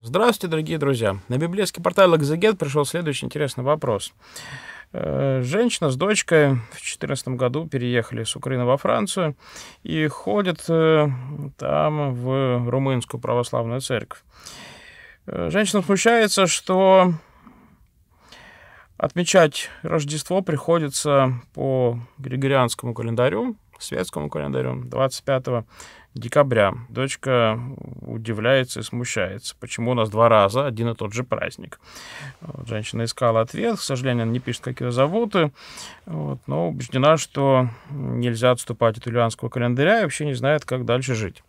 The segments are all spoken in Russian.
Здравствуйте, дорогие друзья. На библейский портал «Экзегет» пришел следующий интересный вопрос. Э, женщина с дочкой в 2014 году переехали с Украины во Францию и ходят э, там в румынскую православную церковь. Э, женщина смущается, что отмечать Рождество приходится по григорианскому календарю, светскому календарю 25 декабря. Дочка удивляется и смущается, почему у нас два раза один и тот же праздник. Вот, женщина искала ответ, к сожалению, она не пишет, как ее зовут, и, вот, но убеждена, что нельзя отступать от юлианского календаря и вообще не знает, как дальше жить.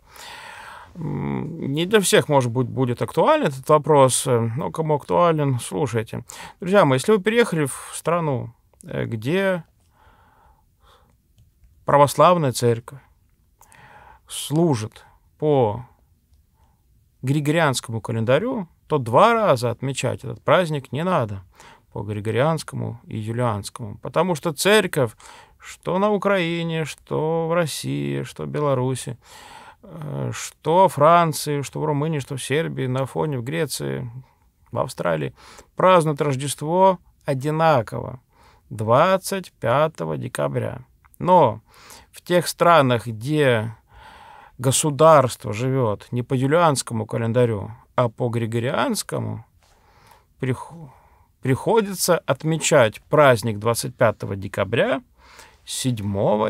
Не для всех, может быть, будет актуален этот вопрос, э, но кому актуален, слушайте. Друзья мои, если вы переехали в страну, э, где православная церковь служит по григорианскому календарю, то два раза отмечать этот праздник не надо по григорианскому и юлианскому, потому что церковь, что на Украине, что в России, что в Беларуси, э, что в Франции, что в Румынии, что в Сербии, на фоне в Греции, в Австралии, празднуют Рождество одинаково 25 декабря. Но в тех странах, где государство живет не по юлианскому календарю, а по григорианскому, приходится отмечать праздник 25 декабря 7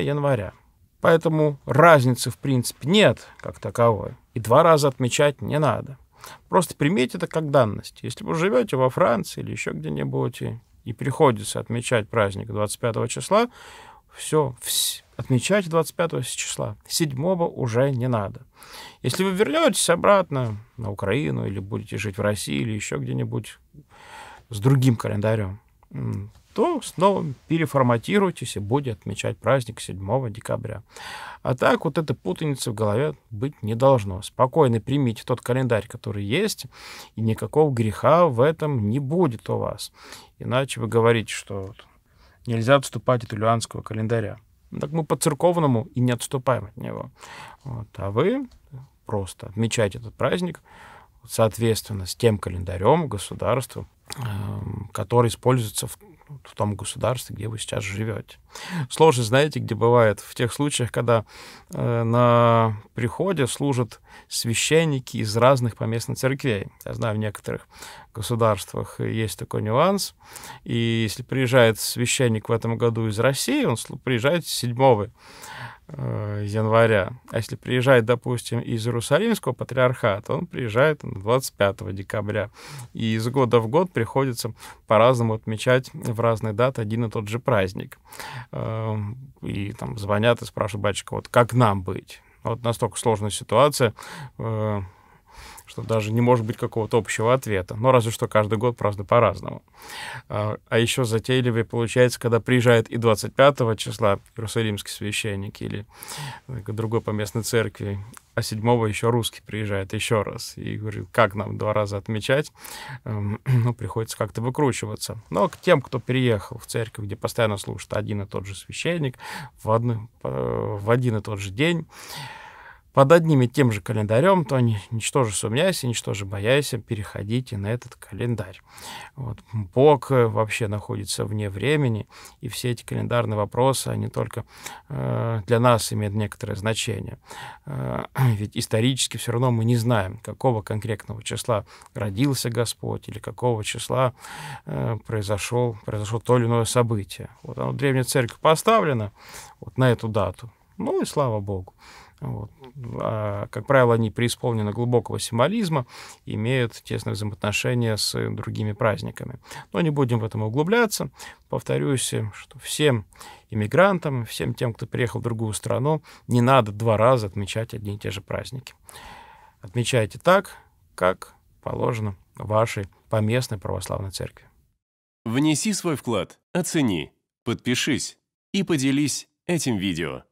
января. Поэтому разницы в принципе нет как таковой. И два раза отмечать не надо. Просто примите это как данность. Если вы живете во Франции или еще где-нибудь и, приходится отмечать праздник 25 числа, все отмечать 25 числа. 7 уже не надо. Если вы вернетесь обратно на Украину или будете жить в России или еще где-нибудь с другим календарем, то снова переформатируйтесь и будете отмечать праздник 7 декабря. А так вот эта путаница в голове быть не должно. Спокойно примите тот календарь, который есть, и никакого греха в этом не будет у вас. Иначе вы говорите, что нельзя отступать от юлианского календаря. Так мы по церковному и не отступаем от него. Вот. А вы просто отмечаете этот праздник соответственно с тем календарем государства, эм, который используется в в том государстве, где вы сейчас живете. Сложно, знаете, где бывает в тех случаях, когда э, на приходе служат священники из разных поместных церквей. Я знаю, в некоторых государствах есть такой нюанс. И если приезжает священник в этом году из России, он приезжает 7 Э, января. А если приезжает, допустим, из Иерусалимского патриархата, он приезжает 25 декабря. И из года в год приходится по-разному отмечать в разные даты один и тот же праздник. Э, и там звонят и спрашивают батюшка, вот как нам быть? Вот настолько сложная ситуация. Э, что даже не может быть какого-то общего ответа. Но ну, разве что каждый год, правда, по-разному. А, а еще затейливее получается, когда приезжает и 25 числа иерусалимский священник или ну, другой по местной церкви, а 7 еще русский приезжает еще раз. И говорю, как нам два раза отмечать? Эм, ну, приходится как-то выкручиваться. Но ну, а к тем, кто переехал в церковь, где постоянно служит один и тот же священник, в, одну, э, в один и тот же день, под одним и тем же календарем, то ничто ничтоже сумняйся, же бояйся, переходите на этот календарь. Вот. Бог э, вообще находится вне времени, и все эти календарные вопросы, они только э, для нас имеют некоторое значение. Э, ведь исторически все равно мы не знаем, какого конкретного числа родился Господь, или какого числа э, произошел, произошло то или иное событие. Вот оно, Древняя Церковь поставлена вот на эту дату, ну и слава Богу. Вот. А, как правило, они преисполнены глубокого символизма, имеют тесное взаимоотношение с другими праздниками. Но не будем в этом углубляться. Повторюсь, что всем иммигрантам, всем тем, кто приехал в другую страну, не надо два раза отмечать одни и те же праздники. Отмечайте так, как положено вашей поместной православной церкви. Внеси свой вклад, оцени, подпишись и поделись этим видео.